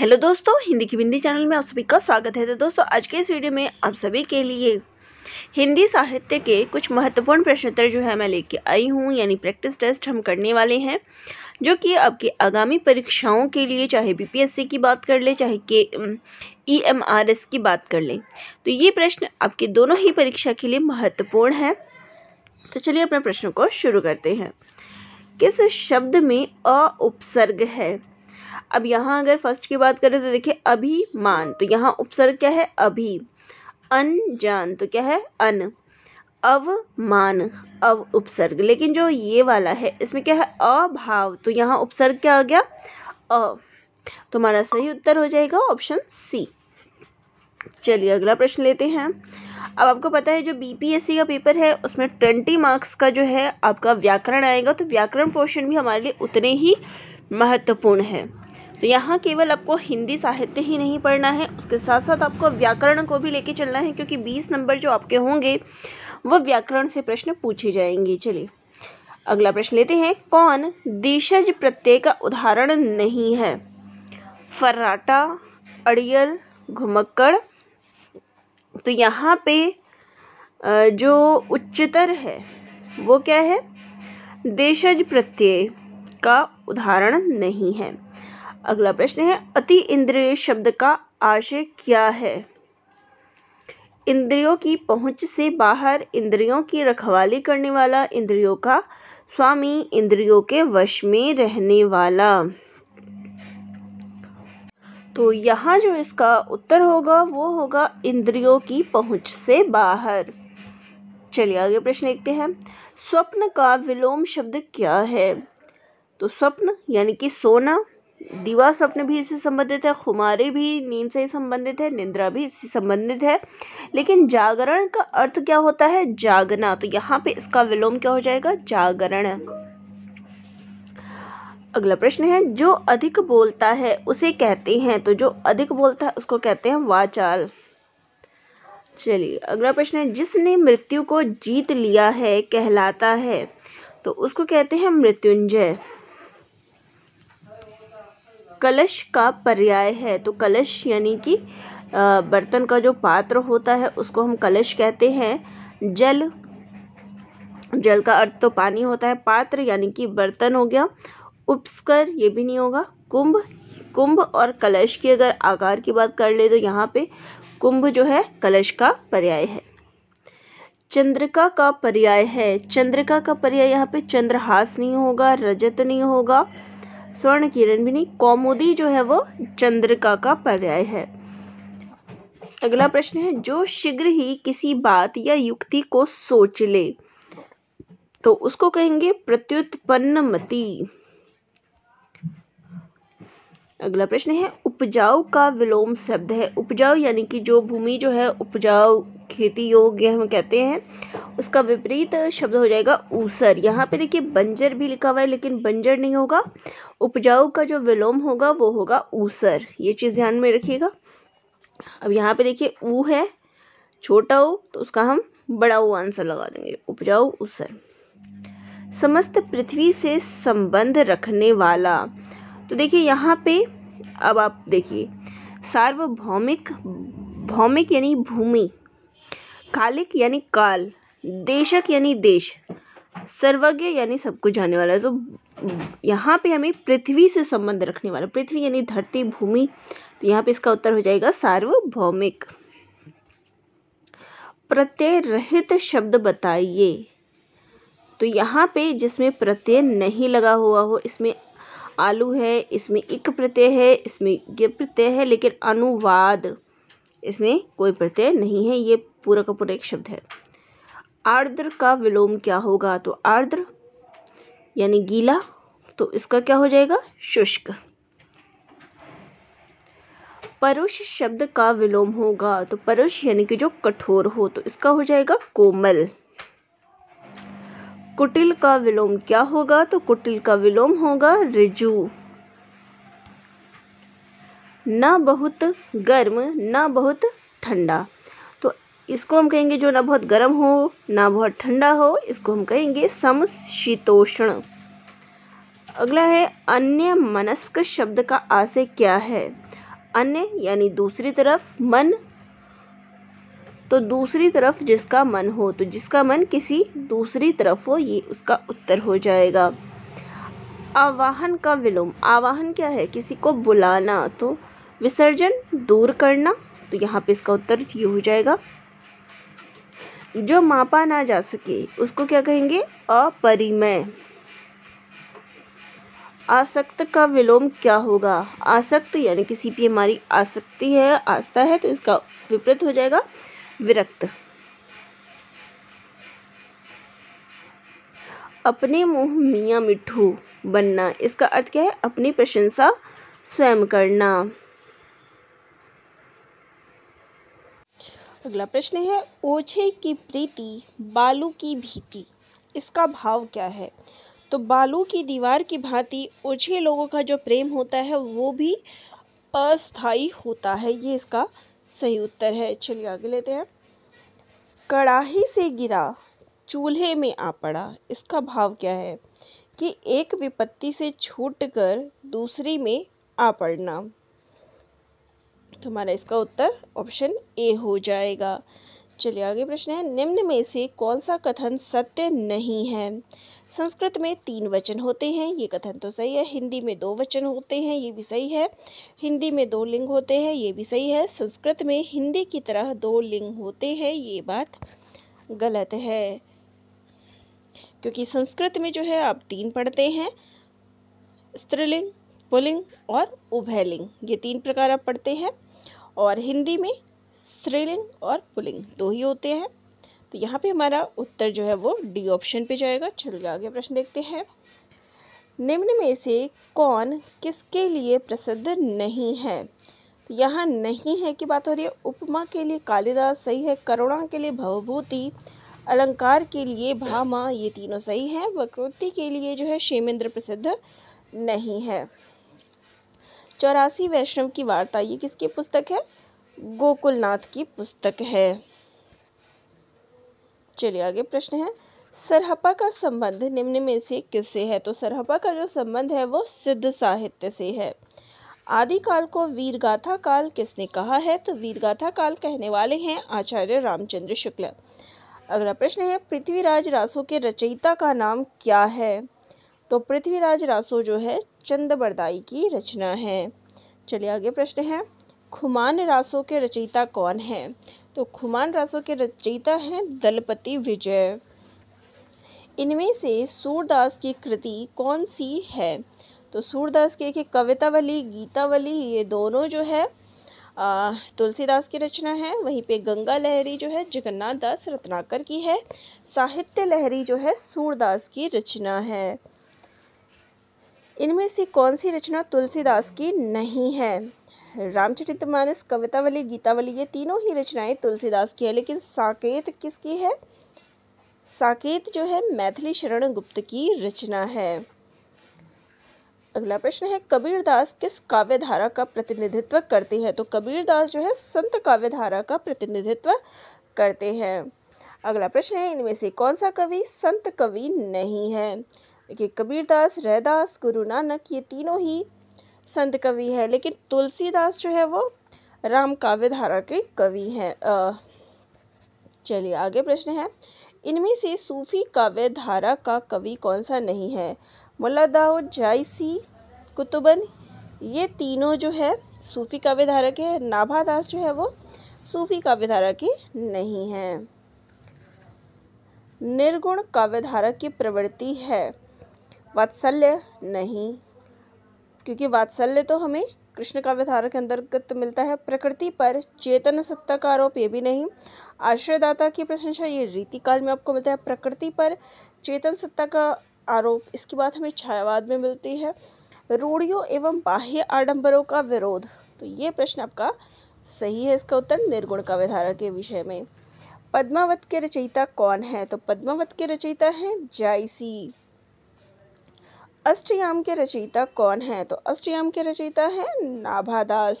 hello दोस्तों हिंदी की Hindi channel में आप सभी का स्वागत है तो दोस्तों आज के इस वीडियो में आप सभी के लिए हिंदी साहित्य के कुछ महत्वपूर्ण प्रश्नोत्तर जो है मैं लेके आई हूँ यानी प्रैक्टिस टेस्ट हम करने वाले हैं जो कि आपकी आगामी परीक्षाओं के लिए चाहे बीपीएससी की बात कर ले चाहे के ईएमआरएस e की बात कर लें तो ये प्रश्न आपके दोनों ही परीक्षा के लिए महत्वपूर्ण है तो चलिए अपने प्रश्नों को शुरू करते हैं किस शब्द में अ उपसर्ग है अब यहाँ अगर फर्स्ट की बात करें तो देखिए अभिमान तो यहाँ उपसर्ग क्या है अभी अनजान तो क्या है अन अवमान अव उपसर्ग लेकिन जो ये वाला है इसमें क्या है अभाव तो यहाँ उपसर्ग क्या आ गया अ तो हमारा सही उत्तर हो जाएगा ऑप्शन सी चलिए अगला प्रश्न लेते हैं अब आपको पता है जो बीपीएससी का पेपर है उसमें ट्वेंटी मार्क्स का जो है आपका व्याकरण आएगा तो व्याकरण पोर्शन भी हमारे लिए उतने ही महत्वपूर्ण है तो यहाँ केवल आपको हिंदी साहित्य ही नहीं पढ़ना है उसके साथ साथ आपको व्याकरण को भी लेके चलना है क्योंकि बीस नंबर जो आपके होंगे वो व्याकरण से प्रश्न पूछे जाएंगे चलिए अगला प्रश्न लेते हैं कौन देशज प्रत्यय का उदाहरण नहीं है फर्राटा अड़ियल घुमक्कड़ तो यहाँ पे जो उच्चतर है वो क्या है देशज प्रत्यय का उदाहरण नहीं है अगला प्रश्न है अति इंद्रिय शब्द का आशय क्या है इंद्रियों की पहुंच से बाहर इंद्रियों की रखवाली करने वाला इंद्रियों का स्वामी इंद्रियों के वश में रहने वाला तो यहाँ जो इसका उत्तर होगा वो होगा इंद्रियों की पहुंच से बाहर चलिए आगे प्रश्न देखते हैं स्वप्न का विलोम शब्द क्या है तो स्वप्न यानी कि सोना दिवा स्वप्न भी इससे संबंधित है खुमारी भी नींद से ही संबंधित है निंद्रा भी इससे संबंधित है लेकिन जागरण का अर्थ क्या होता है जागना तो यहाँ पे इसका विलोम क्या हो जाएगा जागरण अगला प्रश्न है जो अधिक बोलता है उसे कहते हैं तो जो अधिक बोलता है उसको कहते हैं वाचाल चलिए अगला प्रश्न है जिसने मृत्यु को जीत लिया है कहलाता है तो उसको कहते हैं मृत्युंजय कलश का पर्याय है तो कलश यानी कि बर्तन का जो पात्र होता है उसको हम कलश कहते हैं जल जल का अर्थ तो पानी होता है पात्र यानी कि बर्तन हो गया उपस्कर ये भी नहीं होगा कुंभ कुंभ और कलश की अगर आकार की बात कर ले तो यहाँ पे कुंभ जो है कलश का पर्याय है चंद्रिका का पर्याय है चंद्रिका का पर्याय यहाँ पे चंद्रहास नहीं होगा रजत नहीं होगा स्वर्ण किरण भी नहीं कौमुदी जो है वो चंद्रिका का पर्याय है अगला प्रश्न है जो शीघ्र ही किसी बात या युक्ति को सोच ले तो उसको कहेंगे प्रत्युत्पन्न मती अगला प्रश्न है उपजाऊ का विलोम शब्द है उपजाऊ यानी कि जो भूमि जो है उपजाऊ खेती योग्य हम कहते हैं उसका विपरीत शब्द हो जाएगा ऊसर यहाँ पे देखिए बंजर भी लिखा हुआ है लेकिन बंजर नहीं होगा उपजाऊ का जो विलोम होगा वो होगा ऊसर ये चीज़ ध्यान में रखिएगा अब यहाँ पे देखिए ऊ है छोटा ऊ तो उसका हम बड़ा ऊ आंसर लगा देंगे उपजाऊ ऊसर समस्त पृथ्वी से संबंध रखने वाला तो देखिए यहाँ पे अब आप देखिए सार्वभौमिक भौमिक यानी भूमि कालिक यानी काल देशक यानी देश सर्वज्ञ यानी सब कुछ जाने वाला तो यहाँ पे हमें पृथ्वी से संबंध रखने वाला पृथ्वी यानी धरती भूमि तो यहाँ पे इसका उत्तर हो जाएगा सार्वभौमिक प्रत्यय रहित शब्द बताइए तो यहाँ पे जिसमें प्रत्यय नहीं लगा हुआ हो इसमें आलू है इसमें इक प्रत्यय है इसमें ये प्रत्यय है लेकिन अनुवाद इसमें कोई प्रत्यय नहीं है ये पूरा का पूरा एक शब्द है आर्द्र का विलोम क्या होगा तो आर्द्र यानी गीला तो इसका क्या हो जाएगा शुष्क परुष शब्द का विलोम होगा तो परुष यानी कि जो कठोर हो तो इसका हो जाएगा कोमल कुटिल का विलोम क्या होगा तो कुटिल का विलोम होगा रिजु ना बहुत गर्म ना बहुत ठंडा तो इसको हम कहेंगे जो ना बहुत गर्म हो ना बहुत ठंडा हो इसको हम कहेंगे समशीतोष्ण अगला है अन्य मनस्क शब्द का आशय क्या है अन्य यानी दूसरी तरफ मन तो दूसरी तरफ जिसका मन हो तो जिसका मन किसी दूसरी तरफ हो ये उसका उत्तर हो जाएगा आवाहन का विलोम आवाहन क्या है किसी को बुलाना तो विसर्जन दूर करना तो यहाँ पे इसका उत्तर ये हो जाएगा जो मापा ना जा सके उसको क्या कहेंगे अपरिमय आसक्त का विलोम क्या होगा आसक्त यानी किसी पे हमारी आसक्ति है आस्था है तो इसका विपरीत हो जाएगा विरक्त अपने मुंह मियाँ मिठू बनना इसका अर्थ क्या है अपनी प्रशंसा स्वयं करना अगला प्रश्न है ओछे की प्रीति बालू की भीति इसका भाव क्या है तो बालू की दीवार की भांति ओछे लोगों का जो प्रेम होता है वो भी अस्थाई होता है ये इसका सही उत्तर है चलिए आगे लेते हैं कड़ाही से गिरा चूल्हे में आ पड़ा इसका भाव क्या है कि एक विपत्ति से छूट कर दूसरी में आ पड़ना तो हमारा इसका उत्तर ऑप्शन ए हो जाएगा चलिए आगे प्रश्न है निम्न में से कौन सा कथन सत्य नहीं है संस्कृत में तीन वचन होते हैं ये कथन तो सही है हिंदी में दो वचन होते हैं ये भी सही है हिंदी में दो लिंग होते हैं ये भी सही है संस्कृत में हिंदी की तरह दो लिंग होते हैं ये बात गलत है क्योंकि संस्कृत में जो है आप तीन पढ़ते हैं स्त्रीलिंग पुलिंग और उभयलिंग ये तीन प्रकार आप पढ़ते हैं और हिंदी में स्त्रीलिंग और पुलिंग दो ही होते हैं तो यहाँ पे हमारा उत्तर जो है वो डी ऑप्शन पे जाएगा चलिए आगे प्रश्न देखते हैं निम्न में से कौन किसके लिए प्रसिद्ध नहीं है तो यहाँ नहीं है की बात हो रही है उपमा के लिए कालिदास सही है करुणा के लिए भवभूति अलंकार के लिए भामा ये तीनों सही हैं वकृति के लिए जो है शेमेंद्र प्रसिद्ध नहीं है चौरासी वैष्णव की वार्ता ये किसकी पुस्तक है गोकुलनाथ की पुस्तक है चलिए आगे प्रश्न है सरहपा का संबंध निम्न में से किससे है तो सरहपा का जो संबंध है वो सिद्ध साहित्य से है आदिकाल को वीरगाथा काल किसने कहा है तो वीरगाथा काल कहने वाले हैं आचार्य रामचंद्र शुक्ल अगला प्रश्न है पृथ्वीराज रासो के रचयिता का नाम क्या है तो पृथ्वीराज रासो जो है चंद बरदाई की रचना है चलिए आगे प्रश्न है खुमान रासों के रचयिता कौन हैं तो खुमान रासों के रचयिता हैं दलपति विजय इनमें से सूरदास की कृति कौन सी है तो सूरदास की एक कवितावली गीतावली ये दोनों जो है तुलसीदास की रचना है वहीं पे गंगा लहरी जो है जगन्नाथ दास रत्नाकर की है साहित्य लहरी जो है सूरदास की रचना है इनमें से कौन सी रचना तुलसीदास की नहीं है रामचरितमानस कवितावली गीतावली ये तीनों ही रचनाएं तुलसीदास की है लेकिन साकेत किसकी है साकेत जो है मैथिली शरण गुप्त की रचना है अगला प्रश्न है कबीर दास किस काव्य धारा का प्रतिनिधित्व करते हैं तो कबीर दास जो है संत काव्य धारा का प्रतिनिधित्व करते हैं अगला प्रश्न है इनमें से कौन सा कवि संत कवि नहीं है देखिए कबीरदास रहदास गुरु नानक ये तीनों ही संत कवि है लेकिन तुलसीदास जो है वो राम काव्य धारा के कवि हैं चलिए आगे प्रश्न है इनमें से सूफी काव्य धारा का कवि कौन सा नहीं है मुला दाओ जायसी कुतुबन ये तीनों जो है सूफी काव्य धारा के नाभा दास जो है वो सूफी काव्य धारा के नहीं हैं निर्गुण काव्य धारा की प्रवृत्ति है वात्सल्य नहीं क्योंकि वात्सल्य तो हमें कृष्ण काव्यधारा के अंतर्गत मिलता है प्रकृति पर चेतन सत्ता का आरोप ये भी नहीं आश्रयदाता की प्रशंसा ये रीतिकाल में आपको मिलता है प्रकृति पर चेतन सत्ता का आरोप इसकी बात हमें छायावाद में मिलती है रूढ़ियों एवं बाह्य आडंबरों का विरोध तो ये प्रश्न आपका सही है इसका उत्तर निर्गुण काव्यधारा के विषय में पद्मावत के रचयिता कौन है तो पद्मावत के रचयिता हैं जायसी अष्टयाम के रचयिता कौन है तो अष्टयाम के रचयिता है नाभादास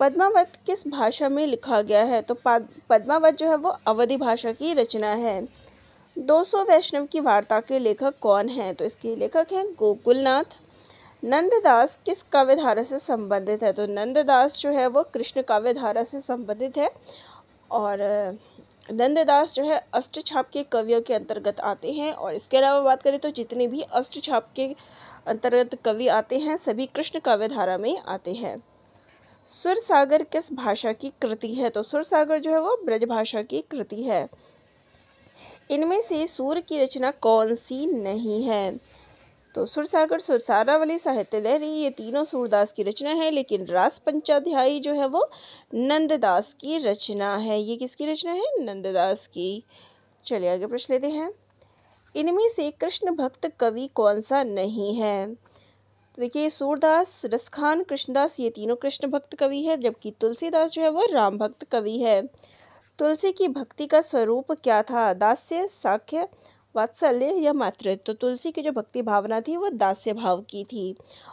पद्मावत किस भाषा में लिखा गया है तो पद्मावत जो है वो अवधि भाषा की रचना है 200 वैष्णव की वार्ता के लेखक कौन हैं तो इसके लेखक हैं गोकुलनाथ नंददास किस काव्य धारा से संबंधित है तो नंददास जो है वो कृष्ण काव्य धारा से संबंधित है और नंददास जो है अष्ट छाप के कवियों के अंतर्गत आते हैं और इसके अलावा बात करें तो जितने भी अष्ट छाप के अंतर्गत कवि आते हैं सभी कृष्ण काव्य धारा में आते हैं सुर सागर किस भाषा की कृति है तो सुर सागर जो है वो ब्रज भाषा की कृति है इनमें से सूर की रचना कौन सी नहीं है तो सुरसागर सुरसारावली साहित्य लहरी ये तीनों सूरदास की रचना है लेकिन रास पंचाध्यायी जो है वो नंददास की रचना है ये किसकी रचना है नंददास की चलिए आगे प्रश्न लेते हैं इनमें से कृष्ण भक्त कवि कौन सा नहीं है तो देखिए सूरदास रसखान कृष्णदास ये तीनों कृष्ण भक्त कवि है जबकि तुलसीदास जो है वो राम भक्त कवि है तुलसी की भक्ति का स्वरूप क्या था दास्य साख्य वात्सल्य या मातृत्व तो तुलसी की जो भक्ति भावना थी वह दास्य भाव की थी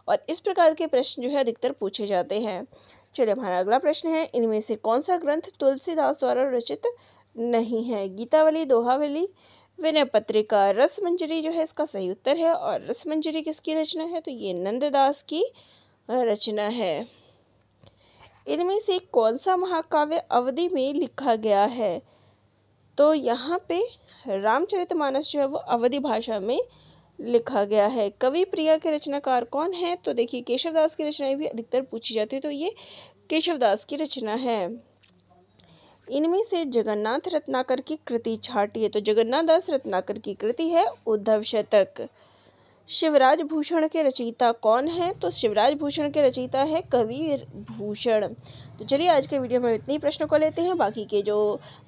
और इस प्रकार के प्रश्न जो है अधिकतर पूछे जाते हैं चलिए हमारा अगला प्रश्न है इनमें से कौन सा ग्रंथ तुलसीदास द्वारा रचित नहीं है गीतावली दोहावली विनय पत्रिका रसमंजरी जो है इसका सही उत्तर है और रसमंजरी किसकी रचना है तो ये नंददास की रचना है इनमें से कौन सा महाकाव्य अवधि में लिखा गया है तो यहाँ पे रामचरितमानस जो है वो अवधि भाषा में लिखा गया है कवि प्रिया के रचनाकार कौन है तो देखिए केशवदास की रचनाएं भी अधिकतर पूछी जाती है तो ये केशवदास की रचना है इनमें से जगन्नाथ रत्नाकर की कृति छाटी है तो जगन्नाथ दास रत्नाकर की कृति है उद्धव शतक शिवराज भूषण के रचयिता कौन है तो शिवराज भूषण के रचयिता है कबीर भूषण तो चलिए आज के वीडियो में इतने ही प्रश्नों को लेते हैं बाकी के जो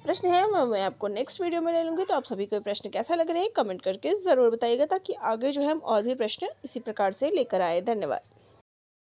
प्रश्न हैं मैं आपको नेक्स्ट वीडियो में ले लूँगी तो आप सभी को प्रश्न कैसा लग रहे हैं कमेंट करके ज़रूर बताइएगा ताकि आगे जो है हम और भी प्रश्न इसी प्रकार से लेकर आए धन्यवाद